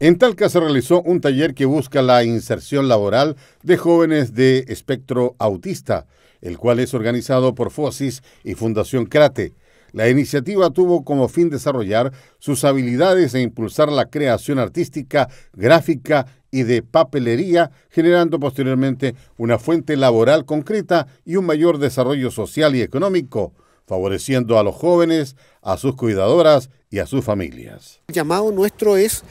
En Talca se realizó un taller que busca la inserción laboral de jóvenes de espectro autista, el cual es organizado por FOSIS y Fundación CRATE. La iniciativa tuvo como fin desarrollar sus habilidades e impulsar la creación artística, gráfica y de papelería, generando posteriormente una fuente laboral concreta y un mayor desarrollo social y económico favoreciendo a los jóvenes, a sus cuidadoras y a sus familias. El llamado nuestro es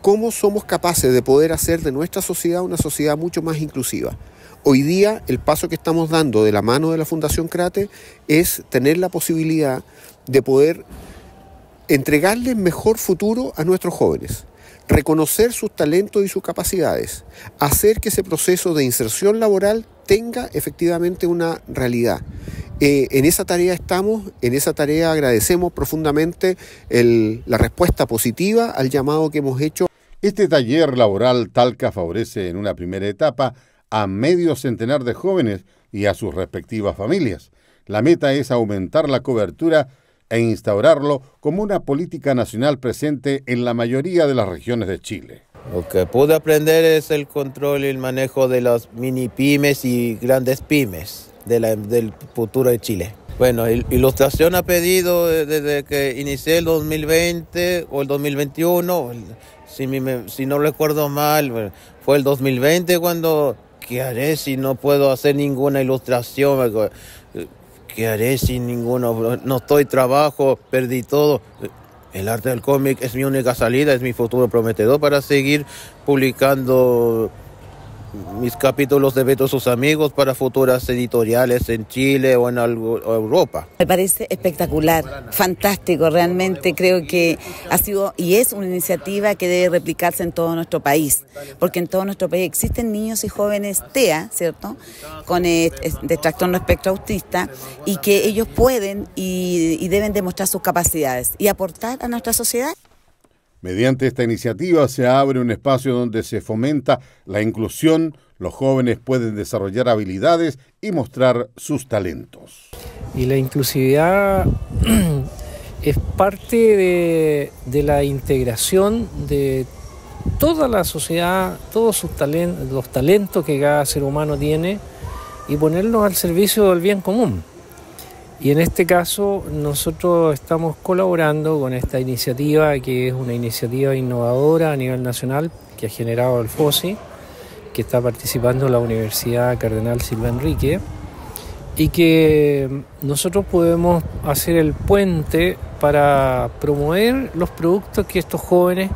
cómo somos capaces de poder hacer de nuestra sociedad una sociedad mucho más inclusiva. Hoy día el paso que estamos dando de la mano de la Fundación Crate es tener la posibilidad de poder entregarle mejor futuro a nuestros jóvenes, reconocer sus talentos y sus capacidades, hacer que ese proceso de inserción laboral tenga efectivamente una realidad. Eh, en esa tarea estamos, en esa tarea agradecemos profundamente la respuesta positiva al llamado que hemos hecho. Este taller laboral Talca favorece en una primera etapa a medio centenar de jóvenes y a sus respectivas familias. La meta es aumentar la cobertura e instaurarlo como una política nacional presente en la mayoría de las regiones de Chile. Lo que pude aprender es el control y el manejo de las mini pymes y grandes pymes del futuro de Chile. Bueno, Ilustración ha pedido eh, desde que inicié el 2020 o el 2021, si, no recuerdo mal, fue el 2020 cuando, ¿qué haré si no puedo hacer ninguna ilustración? ¿Qué haré si ninguno? No estoy trabajo, perdí todo. El arte del cómic es mi única salida, es mi futuro prometedor para seguir publicando mis capítulos de Beto sus amigos para futuras editoriales en Chile o en Europa. Me parece espectacular, fantástico, realmente creo que ha sido y es una iniciativa que debe replicarse en todo nuestro país, porque en todo nuestro país existen niños y jóvenes TEA, ¿cierto?, con este trastorno espectro autista y que ellos pueden y deben demostrar sus capacidades y aportar a nuestra sociedad. Mediante esta iniciativa se abre un espacio donde se fomenta la inclusión, los jóvenes pueden desarrollar habilidades y mostrar sus talentos. Y la inclusividad es parte de, la integración de toda la sociedad, todos sus talentos, los talentos que cada ser humano tiene y ponerlos al servicio del bien común. Y en este caso nosotros estamos colaborando con esta iniciativa que es una iniciativa innovadora a nivel nacional que ha generado el FOSI, que está participando la Universidad Cardenal Silva Enrique y que nosotros podemos hacer el puente para promover los productos que estos jóvenes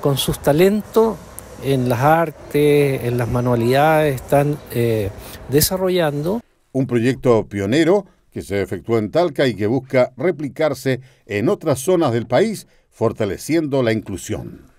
con sus talentos en las artes, en las manualidades están eh, desarrollando. Un proyecto pionero que se efectuó en Talca y que busca replicarse en otras zonas del país, fortaleciendo la inclusión.